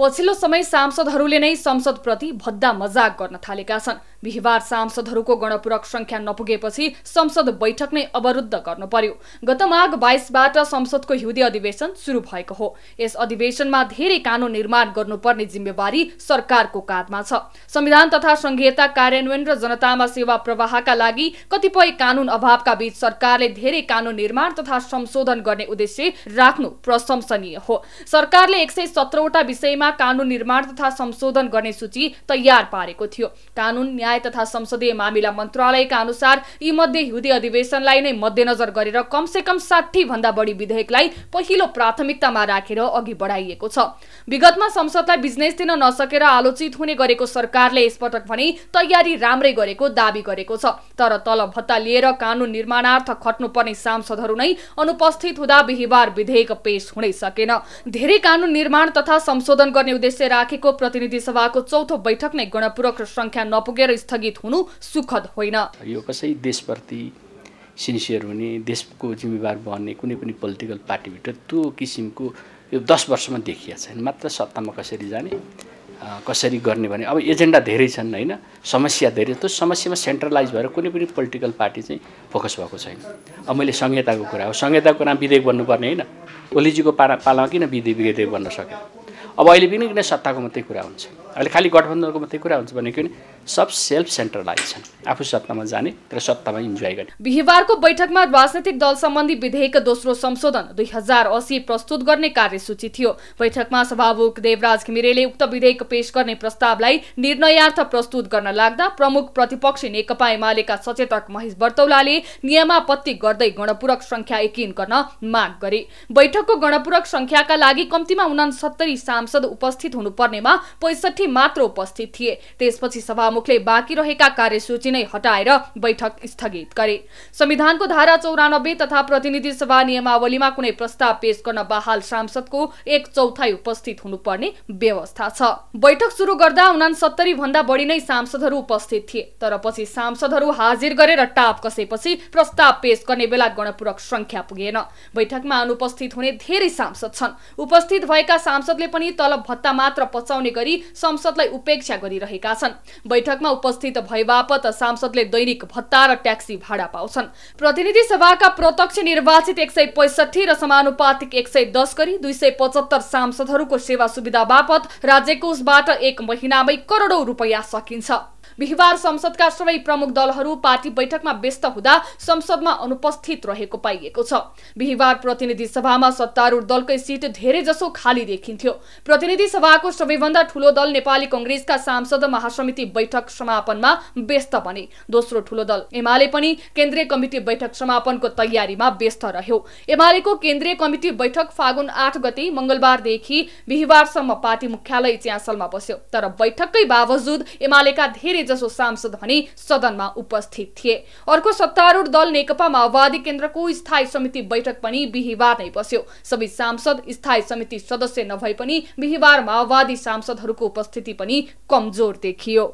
पछिल्लो समय सांसदहरूले नै संसदप्रति भद्दा मजाक गर्न थालेका छन् बिहिबार सांसदहरूको गणपूरक संख्या नपुगेपछि संसद बैठक नै अवरुद्ध गर्नु पर्यो गत माघ बाइसबाट संसदको हिउँदे अधिवेशन सुरु भएको हो यस अधिवेशनमा धेरै कानुन निर्माण गर्नुपर्ने जिम्मेवारी सरकारको काँधमा छ संविधान तथा संघीयता कार्यान्वयन र जनतामा सेवा प्रवाहका लागि कतिपय कानुन अभावका बीच सरकारले धेरै कानुन निर्माण तथा संशोधन गर्ने उद्देश्य राख्नु प्रशंसनीय हो सरकारले एक सय सत्रवटा विषयमा कानुन निर्माण तथा संशोधन गर्ने सूची तयार पारेको थियो कानुन न्याय तथा संसदीय मामिला मन्त्रालयका अनुसार यी मध्ये हिउँदे अधिवेशनलाई नै मध्यनजर गरेर कमसेकम साठी भन्दा बढी विधेयकलाई पहिलो प्राथमिकतामा राखेर अघि बढाइएको छ विगतमा संसदलाई बिजनेस दिन नसकेर आलोचित हुने गरेको सरकारले यसपटक भने तयारी राम्रै गरेको दावी गरेको छ तर तल भत्ता लिएर कानुन निर्माणार्थ खट्नुपर्ने सांसदहरू नै अनुपस्थित हुँदा बिहिबार विधेयक पेश हुनै सकेन धेरै कानुन निर्माण तथा संशोधन गर्ने उद्देश्य राखेको प्रतिनिधि सभाको चौथो बैठक नै गणपूरक संख्या नपुगेर स्थगित हुनु सुखद होइन यो कसै देशप्रति सिन्सियर हुने देशको जिम्मेवार बन्ने कुनै पनि पोलिटिकल पार्टीभित्र त्यो किसिमको यो दस वर्षमा देखिया छैन मात्र सत्तामा कसरी जाने कसरी गर्ने भने अब एजेन्डा धेरै छन् होइन समस्या धेरै त्यो समस्यामा सेन्ट्रलाइज भएर कुनै पनि पोलिटिकल पार्टी चाहिँ फोकस भएको छैन अब मैले संहिताको कुरा हो संहिताको नाम विधेयक बन्नुपर्ने होइन ओलीजीको पारा पालामा किन विधेयक विधेयक बन्न सक्यो अब अहिले पनि किन सत्ताको मात्रै कुरा हुन्छ अहिले खालि गठबन्धनको मात्रै कुरा हुन्छ भने किन सब सेल्फ सेन्टरलाइज छन् आफू सत्तामा जाने र सत्तामा इन्जोय गर्ने बिहिबारको बैठकमा राजनैतिक दल सम्बन्धी विधेयक दोस्रो संशोधन दुई हजार असी प्रस्तुत गर्ने कार्यसूची थियो बैठकमा सभामुख देवराज घिमिरेले उक्त विधेयक पेश गर्ने प्रस्तावलाई निर्णयार्थ प्रस्तुत गर्न लाग्दा प्रमुख प्रतिपक्षी नेकपा एमालेका सचेतक महेश वर्तौलाले नियमापत्ति गर्दै गणपूरक संख्या यकिन गर्न माग गरे बैठकको गणपूरक संख्याका लागि कम्तीमा उनासत्तरी सांसद उपस्थित हुनुपर्नेमा पैसठी मात्र उपस्थित थिए त्यसपछि सभा प्रमुखले बाँकी रहेका कार्यसूची नै हटाएर बैठक स्थगित गरे संविधानको धारा चौरानब्बे तथा प्रतिनिधि सभा नियमावलीमा कुनै प्रस्ताव पेश गर्न बहाल सांसदको एक चौथाइ उपस्थित हुनुपर्ने व्यवस्था छ बैठक सुरु गर्दा उनासत्तरी भन्दा बढी नै सांसदहरू उपस्थित थिए तर पछि सांसदहरू हाजिर गरेर टाप कसेपछि प्रस्ताव पेश गर्ने बेला गणपूरक संख्या पुगेन बैठकमा अनुपस्थित हुने धेरै सांसद छन् उपस्थित भएका सांसदले पनि तलब भत्ता मात्र पचाउने गरी संसदलाई उपेक्षा गरिरहेका छन् बैठकमा उपस्थित भए बापत सांसदले दैनिक भत्ता र ट्याक्सी भाडा पाउँछन् प्रतिनिधि सभाका प्रत्यक्ष निर्वाचित एक सय पैसठी र समानुपातिक एक सय दस गरी दुई सय पचहत्तर सांसदहरूको सेवा सुविधा बापत कोषबाट एक महिनामै करोडौँ रुपियाँ सकिन्छ बिहिबार संसदका सबै प्रमुख दलहरू पार्टी बैठकमा व्यस्त हुँदा संसदमा अनुपस्थित रहेको पाइएको छ बिहिबार प्रतिनिधि सभामा सत्तारूढ दलकै सिट जसो खाली देखिन्थ्यो प्रतिनिधि सभाको सबैभन्दा ठूलो दल नेपाली कंग्रेसका सांसद महासमिति बैठक समापनमा व्यस्त बने दोस्रो ठूलो दल एमाले पनि केन्द्रीय कमिटी बैठक समापनको तयारीमा व्यस्त रह्यो एमालेको केन्द्रीय कमिटी बैठक फागुन आठ गते मंगलबारदेखि बिहिबारसम्म पार्टी मुख्यालय च्यासलमा बस्यो तर बैठककै बावजुद एमालेका धेरै धेरै जसो सांसद भने सदनमा उपस्थित थिए अर्को सत्तारूढ दल नेकपा माओवादी केन्द्रको स्थायी समिति बैठक पनि बिहिबार नै बस्यो सबै सांसद स्थायी समिति सदस्य नभए पनि बिहिबार माओवादी सांसदहरूको उपस्थिति पनि कमजोर देखियो